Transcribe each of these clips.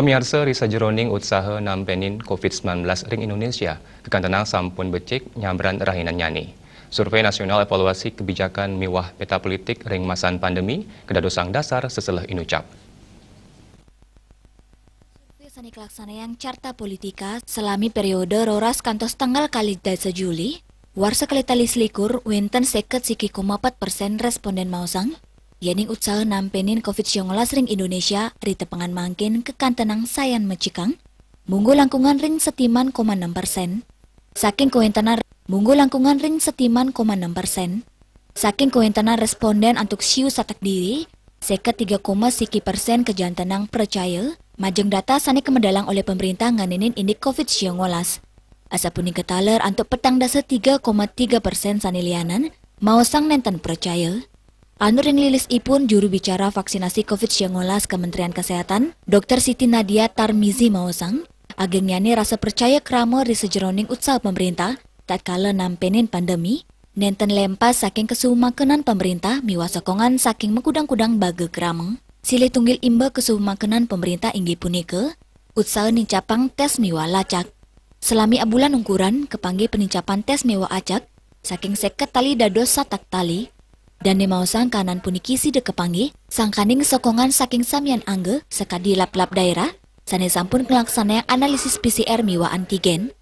Pemirsa Risa Jeroning utsaha nampenin COVID-19 ring Indonesia, tenang sampun becik nyambran rahinan nyani. Survei Nasional Evaluasi Kebijakan Miwah Peta Politik Ring Masan Pandemi, kedadosang dasar seselah inucap. Survei yang Carta Politika selami periode roras kantos tanggal kali dasa Juli, warsa kelitalis likur, winten seket siki persen responden mausang, Yening utsal nampenin COVID-19 ring Indonesia ri tepangan mangkin tenang sayan mecikang, munggu langkungan ring setiman koma enam persen. Saking kohentana munggu langkungan ring setiman koma enam persen. Saking kohentana responden untuk siu satak diri, seket koma siki persen tenang percaya, majeng data sani kemedalang oleh pemerintah nganinin indik COVID-19. Asapuning ketaler untuk petang dasa 3,3 persen sanilianan mau sang nentan percaya. Anurin Lilis Ipun, juru bicara vaksinasi COVID-19 Kementerian Kesehatan, Dr. Siti Nadia Tarmizi Mausang, ini rasa percaya kerama di sejeroning utsal pemerintah, tak kala nampenin pandemi, nenten lempas saking kesumakenan pemerintah, sokongan saking mengkudang-kudang bage krameng, sile tunggil imba kesumakenan pemerintah inggi punike, utsal nincapang tes miwa lacak. Selami abulan ungkuran, kepanggi penincapan tes miwa acak, saking seket tali dados satak tali, dan sang kanan punikisi sang kaning sokongan saking samian angge, sekadi lap-lap daerah, sampun kelaksana yang analisis PCR miwa antigen.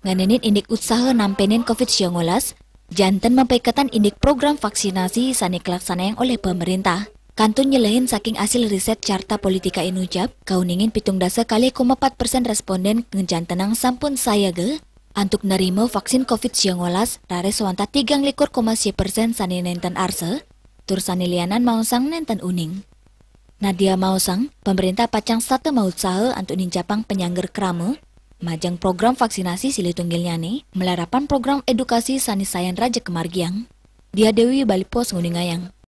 Nganenin indik usaha nampenin COVID-19, jantan mempeketan indik program vaksinasi kelaksana yang oleh pemerintah. Kantun nyelehin saking hasil riset carta politika inujab, kauningin pitung dasa kali 4 persen responden ngejantenang sampun saya ge, Antuk nerima vaksin COVID-19, rare swanta tiga likur koma persen sani nenten arse, tur sani lianan mausang nenten uning. Nadia mausang, pemerintah pacang satu maut sahe antuk nincapang penyangger keramu, majang program vaksinasi sili tunggil nyane, melarapan program edukasi sani sayan raja kemargiang. Dia Dewi Balipos Nguningayang.